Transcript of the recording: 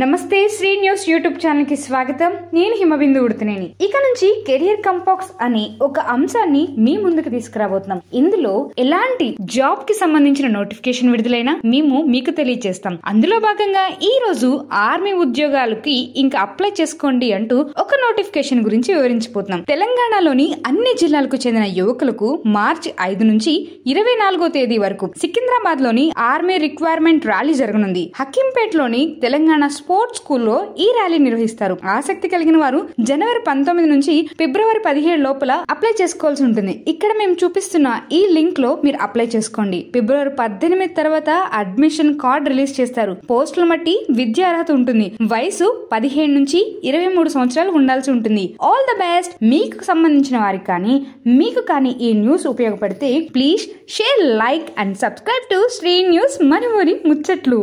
నమస్తే Shri news YouTube channel కి స్వాగతం నేను హిమబిందు ఉడుతునేని ఇక నుంచి కెరియర్ కంపాక్స్ అనే ఒక అంశాన్ని మీ ముందుకు తీసుకురాబోతున్నాం ఇందులో ఎలాంటి జాబ్ కి సంబంధించిన నోటిఫికేషన్ విడుదలైనా మేము మీకు తెలియజేస్తాం అందులో భాగంగా ఈ రోజు ఆర్మీ ఉద్యోగాలకి ఇంకా అప్లై చేసుకోండి అంటూ ఒక నోటిఫికేషన్ గురించి వివరించిపోతున్నాం తెలంగాణలోని అన్ని జిల్లాలకు చెందిన యువకులకు మార్చి ఐదు నుంచి ఇరవై నాలుగో తేదీ వరకు సికింద్రాబాద్ లోని ఆర్మీ రిక్వైర్మెంట్ ర్యాలీ జరగనుంది హకీంపేట్ లోని తెలంగాణ స్పోర్ట్స్ స్కూల్లో ఈ ర్యాలీ నిర్వహిస్తారు ఆసక్తి కలిగిన వారు జనవరి పంతొమ్మిది నుంచి ఫిబ్రవరి పదిహేడు లోపల అప్లై చేసుకోవాల్సి ఉంటుంది ఇక్కడ మేము చూపిస్తున్న ఈ లింక్ లో మీరు అప్లై చేసుకోండి ఫిబ్రవరి పద్దెనిమిది తర్వాత అడ్మిషన్ కార్డ్ రిలీజ్ చేస్తారు పోస్టుల బట్టి విద్యా అర్హత ఉంటుంది వయసు పదిహేడు నుంచి ఇరవై మూడు సంవత్సరాలు ఉండాల్సి ఉంటుంది ఆల్ ద బెస్ట్ మీకు సంబంధించిన వారికి కానీ మీకు కానీ ఈ న్యూస్ ఉపయోగపడితే please share like and subscribe to Sri news మరి ముచ్చట్లు